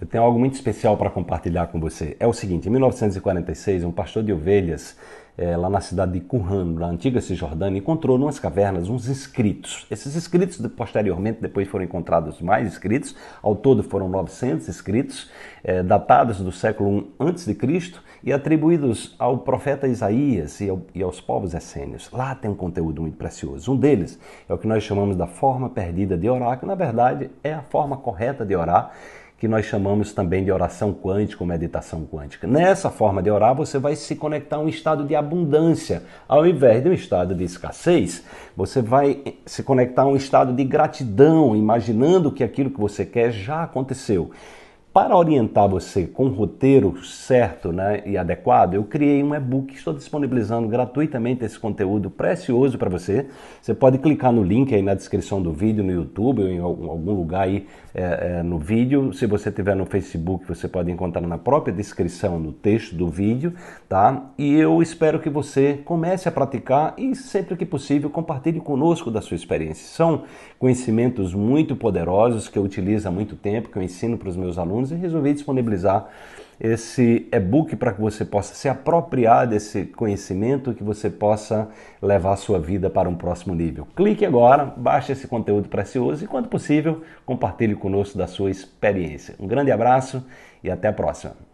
Eu tenho algo muito especial para compartilhar com você. É o seguinte: em 1946, um pastor de ovelhas é, lá na cidade de Qumran, na antiga Cisjordânia, encontrou numas cavernas uns escritos. Esses escritos, posteriormente, depois foram encontrados mais escritos, ao todo foram 900 escritos, é, datados do século I antes de Cristo e atribuídos ao profeta Isaías e, ao, e aos povos essênios. Lá tem um conteúdo muito precioso. Um deles é o que nós chamamos da forma perdida de orar, que na verdade é a forma correta de orar que nós chamamos também de oração quântica ou meditação quântica. Nessa forma de orar, você vai se conectar a um estado de abundância, ao invés de um estado de escassez, você vai se conectar a um estado de gratidão, imaginando que aquilo que você quer já aconteceu para orientar você com o roteiro certo né, e adequado, eu criei um e-book estou disponibilizando gratuitamente esse conteúdo precioso para você. Você pode clicar no link aí na descrição do vídeo, no YouTube ou em algum lugar aí é, é, no vídeo. Se você tiver no Facebook, você pode encontrar na própria descrição, no texto do vídeo, tá? E eu espero que você comece a praticar e, sempre que possível, compartilhe conosco da sua experiência. São conhecimentos muito poderosos que eu utilizo há muito tempo, que eu ensino para os meus alunos alunos e resolvi disponibilizar esse e-book para que você possa se apropriar desse conhecimento, que você possa levar a sua vida para um próximo nível. Clique agora, baixe esse conteúdo precioso e, quando possível, compartilhe conosco da sua experiência. Um grande abraço e até a próxima.